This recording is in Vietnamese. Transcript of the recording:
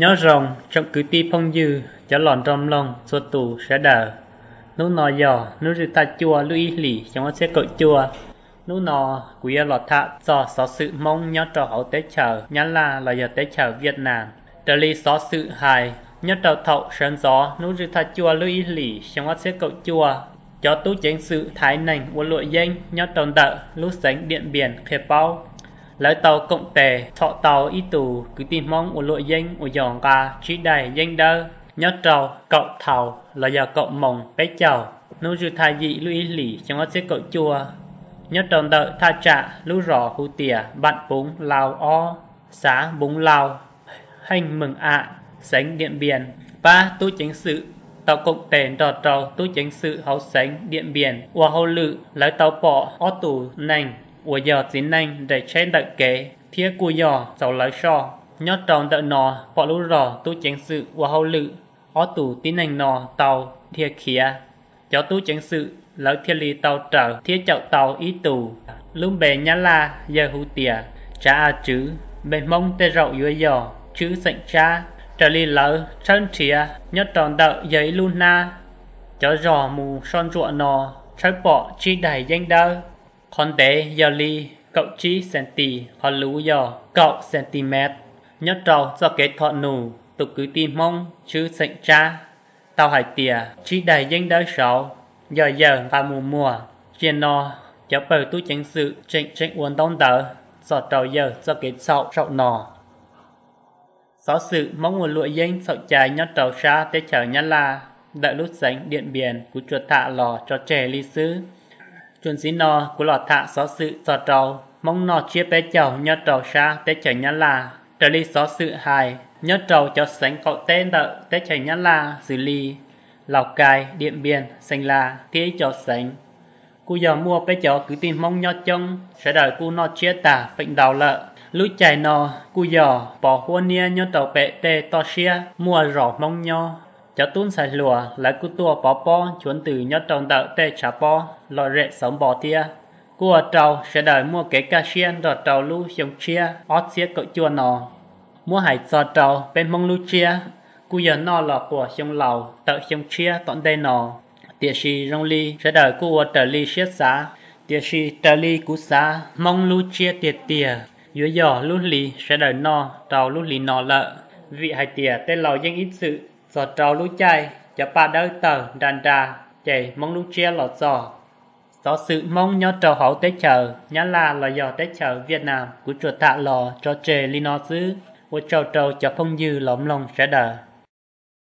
Nhớ rằng trong cử ti phong dư Chả lòn trong lòng Số tù sẽ đờ Nú nò giò Nú rư ta chua lưu ý lì Chẳng sẽ cội chua Nú nò Quý ở lọt thạ Do xó sự mong nhớ trò hậu tế chờ Nhá là là giờ tế chờ Việt Nam Trở lý xó sự hài Nhớ trò thậu sơn gió Nú rư ta chua lưu ý lì Chẳng sẽ cội chua Cho tú chính sự thái nành Của lụa danh Nhớ tròn đợ Lũ sánh điện biển khép bao lỡ tàu cộng tề thọ tàu y tù cứ tìm mong một lội danh một dòng ca chỉ đầy danh đơ nhớ trầu cậu thầu là giờ cậu mồng bé chầu nô dư thai dị lưu ý lì trong ngót xếp cậu chua nhớ tròn đợi tha trạ lưu rõ hù tìa bạn búng lao o xá búng lao hành mừng ạ sánh điện biển ba tu chính sự tàu cộng tên đò trầu tu chính sự hậu sánh điện biển và hậu lự lấy tàu bỏ o tù nành ủa nành để 我要今年在 trên đợi kế thiết của giò sau lá so nhớ tròn đợi nọ bỏ lũ rò tu chiến sự và hậu lự ó tủ tín nành nọ tàu thiết khía cho tu chiến sự lỡ thiết lì tàu trở thiết chậu tàu ý tù lúc bề nhá la giờ hữu tìa cha a chứ bên mông tê rậu dưới giò chữ sạnh cha trở lì lỡ chân chia nhớ tròn đợi giấy luna cho rò mù son ruộng nọ trái bỏ chi đầy danh đơ con tế giờ ly cậu chi centi con lú giờ cậu cm nhất trâu do kế thọ nù tục cứ tìm mong chứ sệnh cha tao hải tìa chỉ đầy danh đới sáu giờ giờ và mùa mùa chiên no giáo bờ tu chính sự trịnh trịnh uốn đông tờ sọ trâu giờ do kế sọ sọ nò Sáu sự mong nguồn lụa danh sọ chài nhất trầu xa tế chở nhất là đợi lút sánh điện biển cú chuột thạ lò cho trẻ ly sứ chuẩn xin nó của lọ thạ xó sự xó trâu mong nó chia bé chầu nhớ trầu xa bé chở nhớ là trở lý xó sự hài nhớ trầu cho sánh cậu tên đợ bé chở nhớ là xử lý lào cài điện biên xanh là thế cho sánh cú giờ mua bé chầu cứ tìm mong nhớ trông sẽ đợi cú nó chia tả phệnh đào lợ lũ chạy nó cú giờ bỏ hôn nia nhớ trầu bé tê to xia mua rõ mong nhớ cho tuôn sài lùa là cú tua bó bó chuẩn từ nhất trong đạo tê trả bó lò rệ sống bò tia cua trầu sẽ đợi mua cái ca xiên rồi trầu lưu giống chia ót xía cậu chua nò mua hải cho trầu bên mông lưu chia cú giờ nò là của sông lầu tợ sông chia tọn đây nò tiệt si rong ly sẽ đợi ở trở ly xiết xá tiệt si trở ly cú xá mông lưu chia tiệt tia dưới giò lu lì sẽ đợi nò trầu lu lì nò lợ vị hải tia tên lầu danh ít sự giờ trâu lũ chay cho ba đỡ tờ đàn đà chạy mong lũ chia lọt giò do sự mong nhớ trâu hậu tế chờ nhá là lò giò tế chờ Việt Nam của chùa tạ lò cho chê lino xứ, của trâu trâu cho phong dư lõm lòng sẽ đờ